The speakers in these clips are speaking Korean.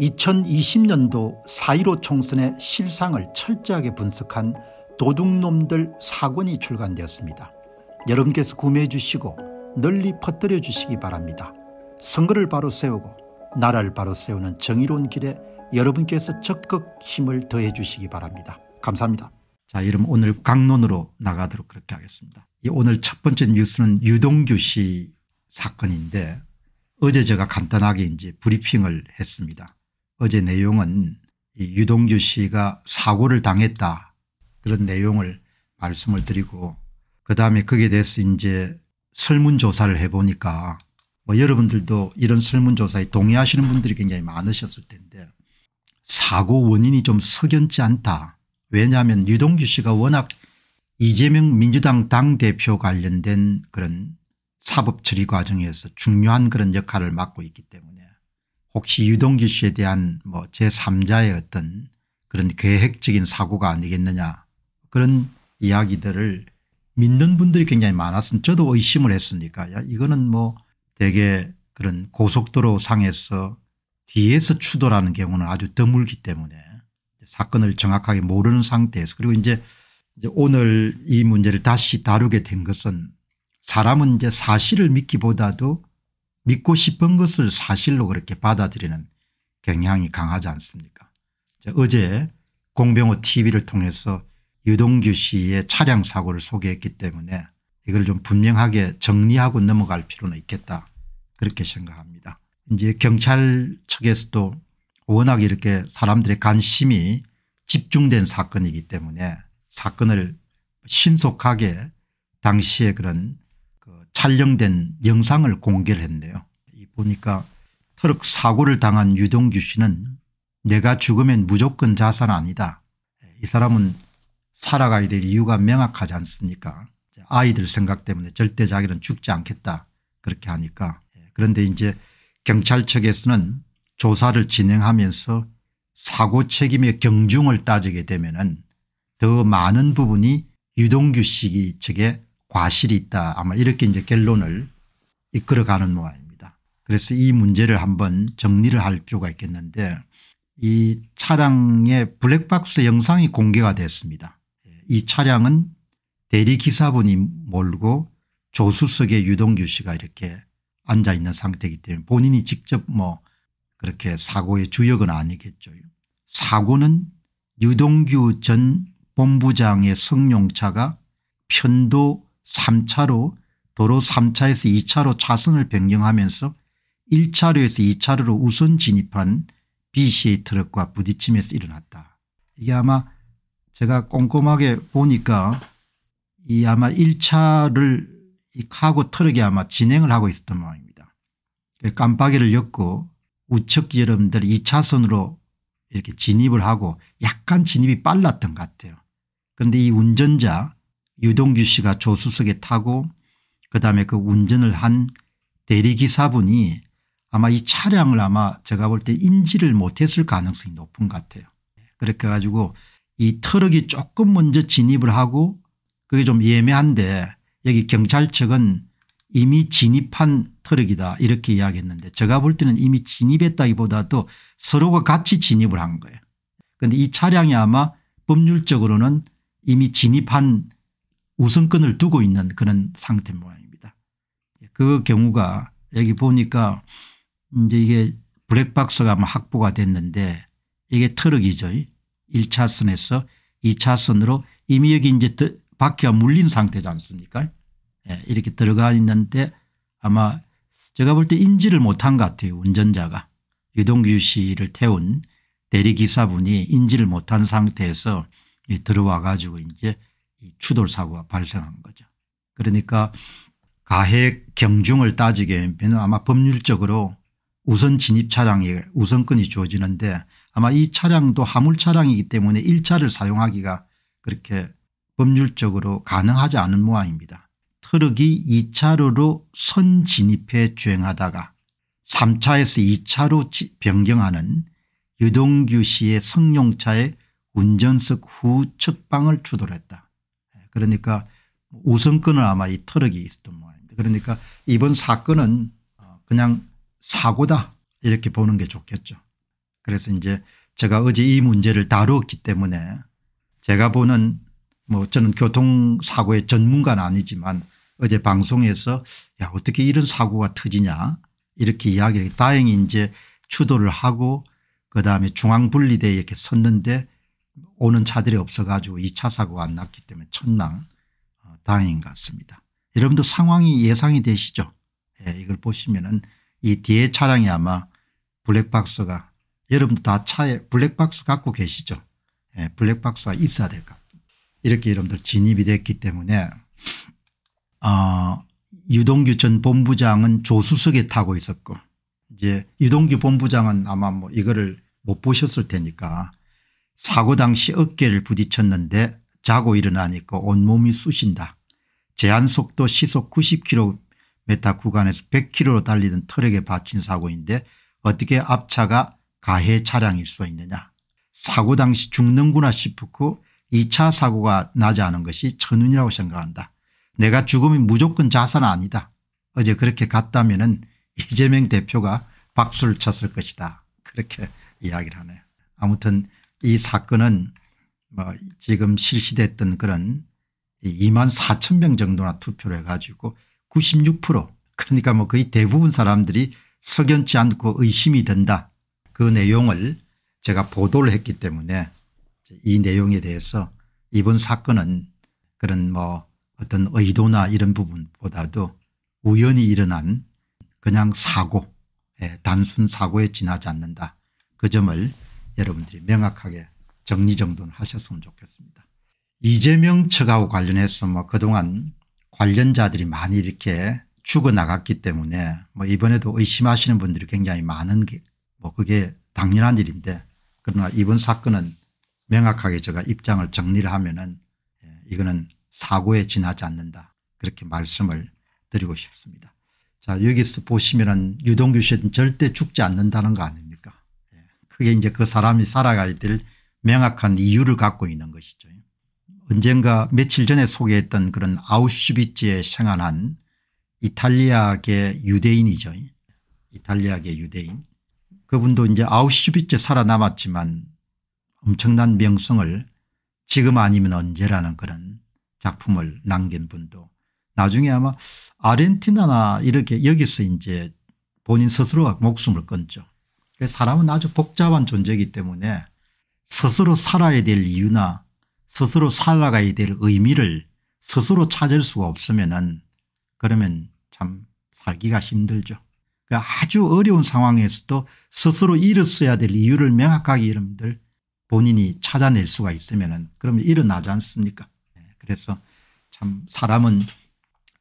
2020년도 4.15 총선의 실상을 철저하게 분석한 도둑놈들 사권이 출간되었습니다. 여러분께서 구매해 주시고 널리 퍼뜨려 주시기 바랍니다. 선거를 바로 세우고 나라를 바로 세우는 정의로운 길에 여러분께서 적극 힘을 더해 주시기 바랍니다. 감사합니다. 자, 여러분 오늘 강론으로 나가도록 그렇게 하겠습니다. 오늘 첫 번째 뉴스는 유동규 씨 사건인데 어제 제가 간단하게 이제 브리핑을 했습니다. 어제 내용은 유동규 씨가 사고를 당했다 그런 내용을 말씀을 드리고 그다음에 거기에 대해서 이제 설문조사를 해보니까 뭐 여러분들도 이런 설문조사에 동의하시는 분들이 굉장히 많으셨을 텐데 사고 원인이 좀 석연치 않다. 왜냐하면 유동규 씨가 워낙 이재명 민주당 당대표 관련된 그런 사법 처리 과정에서 중요한 그런 역할을 맡고 있기 때문에 혹시 유동규 씨에 대한 뭐 제3자의 어떤 그런 계획적인 사고가 아니겠느냐 그런 이야기들을 믿는 분들이 굉장히 많았습니 저도 의심을 했으니까 야 이거는 뭐 되게 그런 고속도로 상에서 뒤에서 추돌하는 경우는 아주 드물기 때문에 사건을 정확하게 모르는 상태에서 그리고 이제, 이제 오늘 이 문제를 다시 다루게 된 것은 사람은 이제 사실을 믿기보다도 믿고 싶은 것을 사실로 그렇게 받아들이는 경향이 강하지 않습니까 어제 공병호 tv를 통해서 유동규 씨의 차량 사고를 소개했기 때문에 이걸 좀 분명하게 정리하고 넘어갈 필요는 있겠다 그렇게 생각합니다. 이제 경찰 측에서도 워낙 이렇게 사람들의 관심이 집중된 사건이기 때문에 사건을 신속하게 당시의 그런 촬영된 영상을 공개를 했네요 보니까 트럭 사고를 당한 유동규 씨는 내가 죽으면 무조건 자살 아니다. 이 사람은 살아가야 될 이유가 명확하지 않습니까 아이들 생각 때문에 절대 자기는 죽지 않겠다 그렇게 하니까 예, 그런데 이제 경찰 측에서는 조사를 진행하면서 사고 책임의 경중을 따지게 되면 은더 많은 부분이 유동규 씨 측에 과실이 있다 아마 이렇게 이제 결론을 이끌어가는 모양입니다. 그래서 이 문제를 한번 정리를 할 필요가 있겠는데 이 차량의 블랙박스 영상이 공개가 됐습니다. 이 차량은 대리기사분이 몰고 조수석에 유동규 씨가 이렇게 앉아 있는 상태이기 때문에 본인이 직접 뭐 그렇게 사고의 주역은 아니겠죠. 사고는 유동규 전 본부장의 승용차가 편도 3차로 도로 3차에서 2차로 차선을 변경하면서 1차로에서 2차로로 우선 진입한 BCA 트럭과 부딪히면서 일어났다. 이게 아마 제가 꼼꼼하게 보니까 이 아마 1차를 이 카고 트럭이 아마 진행을 하고 있었던 모양입니다. 그 깜빡이를 엮고 우측 여러분들 2차선으로 이렇게 진입을 하고 약간 진입이 빨랐던 것 같아요. 그런데 이 운전자 유동규 씨가 조수석에 타고 그다음에 그 운전을 한 대리기사분이 아마 이 차량을 아마 제가 볼 때 인지를 못했을 가능성이 높은 것 같아요. 그렇게 가지고 이 트럭이 조금 먼저 진입을 하고 그게 좀 예매한데 여기 경찰 측은 이미 진입한 트럭이다 이렇게 이야기했는데 제가 볼 때는 이미 진입했다기보다도 서로가 같이 진입을 한 거예요. 그런데 이 차량이 아마 법률적으로는 이미 진입한 우선권을 두고 있는 그런 상태 모양입니다. 예, 그 경우가 여기 보니까 이제 이게 블랙박스가 아마 확보가 됐는데 이게 트럭이죠. 1차선에서 2차선으로 이미 여기 이제 바퀴가 물린 상태지 않습니까 예, 이렇게 들어가 있는데 아마 제가 볼 때 인지를 못한 것 같아요 운전자가 유동규 씨를 태운 대리기사분이 인지를 못한 상태에서 들어와 가지고 이제 추돌 사고가 발생한 거죠. 그러니까 가해 경중을 따지게 되면 아마 법률적으로 우선 진입 차량에 우선권이 주어지는데 아마 이 차량도 화물 차량이기 때문에 1차를 사용하기가 그렇게 법률적으로 가능하지 않은 모양입니다. 트럭이 2차로로 선 진입해 주행하다가 3차에서 2차로 변경하는 유동규 씨의 승용차의 운전석 후 측방을 추돌했다. 그러니까 우선권은 아마 이트럭이 있었던 모양입니다. 그러니까 이번 사건은 어, 그냥 사고다 이렇게 보는 게 좋겠죠. 그래서 이제 제가 어제 이 문제를 다루었기 때문에 제가 보는 뭐 저는 교통사고의 전문가는 아니지만 어제 방송에서 야 어떻게 이런 사고가 터지냐 이렇게 이야기를 다행히 이제 추도를 하고 그다음에 중앙분리대에 이렇게 섰는데 오는 차들이 없어가지고 2차 사고가 안 났기 때문에 천랑 어, 다행인 것 같습니다. 여러분도 상황이 예상이 되시죠? 예, 이걸 보시면은 이 뒤에 차량이 아마 블랙박스가 여러분도 다 차에 블랙박스 갖고 계시죠? 예, 블랙박스가 있어야 될것같습니 이렇게 여러분들 진입이 됐기 때문에 어, 유동규 전 본부장은 조수석에 타고 있었고 이제 유동규 본부장은 아마 뭐 이거를 못 보셨을 테니까 사고 당시 어깨를 부딪혔는데 자고 일어나니까 온몸이 쑤신다. 제한속도 시속 90km 구간에서 100km로 달리던 트럭에 받친 사고인데 어떻게 앞차가 가해 차량일 수 있느냐. 사고 당시 죽는구나 싶고 2차 사고가 나지 않은 것이 천운이라고 생각한다. 내가 죽음이 무조건 자산 아니다. 어제 그렇게 갔다면 은 이재명 대표가 박수를 쳤을 것이다. 그렇게 이야기를 하네요. 아무튼 이 사건은 뭐 지금 실시됐던 그런 2만 4천 명 정도나 투표를 해가지고 96% 그러니까 뭐 거의 대부분 사람들이 석연치 않고 의심이 된다 그 내용을 제가 보도를 했기 때문에 이 내용에 대해서 이번 사건은 그런 뭐 어떤 의도나 이런 부분보다도 우연히 일어난 그냥 사고 예, 단순 사고에 지나지 않는다 그 점을 여러분들이 명확하게 정리정돈 하셨으면 좋겠습니다. 이재명 측하고 관련해서 뭐 그동안 관련자들이 많이 이렇게 죽어나갔기 때문에 뭐 이번에도 의심하시는 분들이 굉장히 많은 게 뭐 그게 당연한 일인데 그러나 이번 사건은 명확하게 제가 입장을 정리를 하면은 예, 이거는 사고에 지나지 않는다 그렇게 말씀을 드리고 싶습니다. 자 여기서 보시면은 유동규 씨는 절대 죽지 않는다는 거 아닙니까 그게 이제 그 사람이 살아가야 될 명확한 이유를 갖고 있는 것이죠. 언젠가 며칠 전에 소개했던 그런 아우슈비츠에 생활한 이탈리아계 유대인이죠. 이탈리아계 유대인. 그분도 이제 아우슈비츠에 살아남았지만 엄청난 명성을 지금 아니면 언제라는 그런 작품을 남긴 분도 나중에 아마 아르헨티나나 이렇게 여기서 이제 본인 스스로가 목숨을 끊죠. 그 사람은 아주 복잡한 존재이기 때문에 스스로 살아야 될 이유나 스스로 살아가야 될 의미를 스스로 찾을 수가 없으면 은 그러면 참 살기가 힘들죠. 그러니까 아주 어려운 상황에서도 스스로 일었어야 될 이유를 명확하게 여러분들 본인이 찾아낼 수가 있으면 은 그러면 일어나지 않습니까 네, 그래서 참 사람은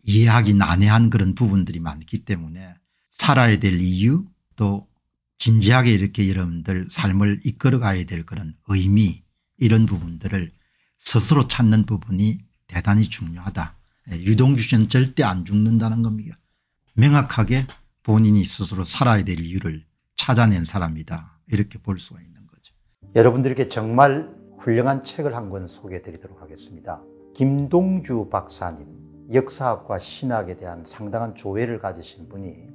이해하기 난해한 그런 부분들이 많기 때문에 살아야 될 이유 또 진지하게 이렇게 여러분들 삶을 이끌어가야 될 그런 의미 이런 부분들을 스스로 찾는 부분이 대단히 중요하다. 예, 유동규신 절대 안 죽는다는 겁니다. 명확하게 본인이 스스로 살아야 될 이유를 찾아낸 사람이다. 이렇게 볼 수가 있는 거죠. 여러분들께 정말 훌륭한 책을 한 권 소개해 드리도록 하겠습니다. 김동주 박사님 역사학과 신학에 대한 상당한 조회를 가지신 분이